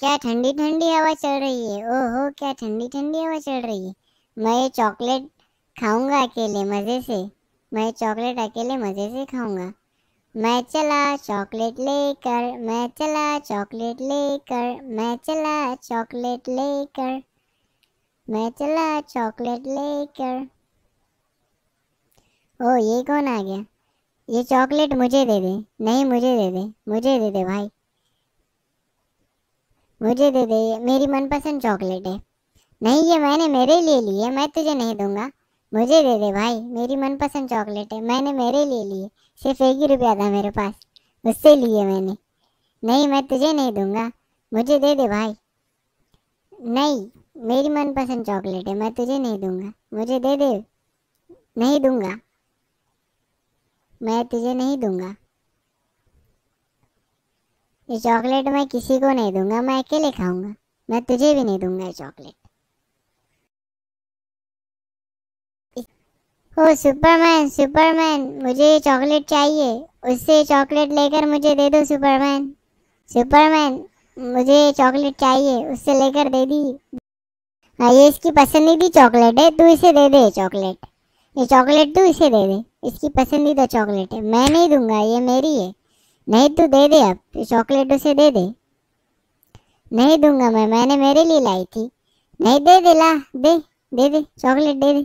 क्या ठंडी ठंडी हवा चल रही है ओहो क्या ठंडी ठंडी हवा चल रही है मैं ये चॉकलेट खाऊंगा अकेले मज़े से मैं चॉकलेट अकेले मज़े से खाऊंगा मैं चला चॉकलेट लेकर मैं चला चॉकलेट लेकर मैं चला चॉकलेट लेकर मैं चला चॉकलेट लेकर ओ ये कौन आ गया ये चॉकलेट मुझे दे दे नहीं मुझे दे दे मुझे दे दे भाई मुझे दे दे ये मेरी मनपसंद चॉकलेट है नहीं ये मैंने मेरे लिए ली है मैं तुझे नहीं दूंगा मुझे दे दे भाई मेरी मनपसंद चॉकलेट है मैंने मेरे लिए ली है सिर्फ एक ही रुपया था मेरे पास उससे लिए मैंने नहीं मैं तुझे नहीं दूंगा मुझे दे दे भाई नहीं मेरी मनपसंद चॉकलेट है मैं तुझे नहीं दूंगा मुझे दे दे नहीं दूंगा मैं तुझे नहीं दूंगा ये चॉकलेट मैं किसी को नहीं दूंगा मैं अकेले खाऊंगा मैं तुझे भी नहीं दूंगा ये चॉकलेट ओ सुपरमैन सुपरमैन मुझे ये चॉकलेट चाहिए उससे चॉकलेट लेकर मुझे दे दो सुपरमैन सुपरमैन मुझे ये चॉकलेट चाहिए उससे लेकर दे दी हाँ ये इसकी पसंदीदा चॉकलेट है तू इसे दे दे चॉकलेट ये चॉकलेट तू इसे दे दे इसकी पसंदीदा चॉकलेट है मैं नहीं दूंगा ये मेरी है नहीं तो दे दे अब चॉकलेट उसे दे दे नहीं दूंगा मैं मैंने मेरे लिए लाई थी नहीं दे दे ला दे दे दे चॉकलेट दे दे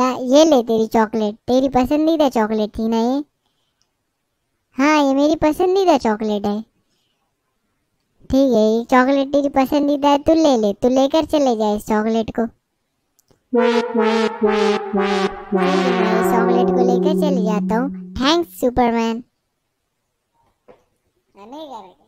ला ये ले तेरी चॉकलेट तेरी पसंदीदा चॉकलेट थी ना ये हाँ ये मेरी पसंदीदा चॉकलेट है ठीक है ये चॉकलेट तेरी पसंदीदा है तू ले ले तू लेकर चले जाए इस चॉकलेट को चॉकलेट को लेकर चले जाता हूँ थैंक्स सुपरमैन Amiga,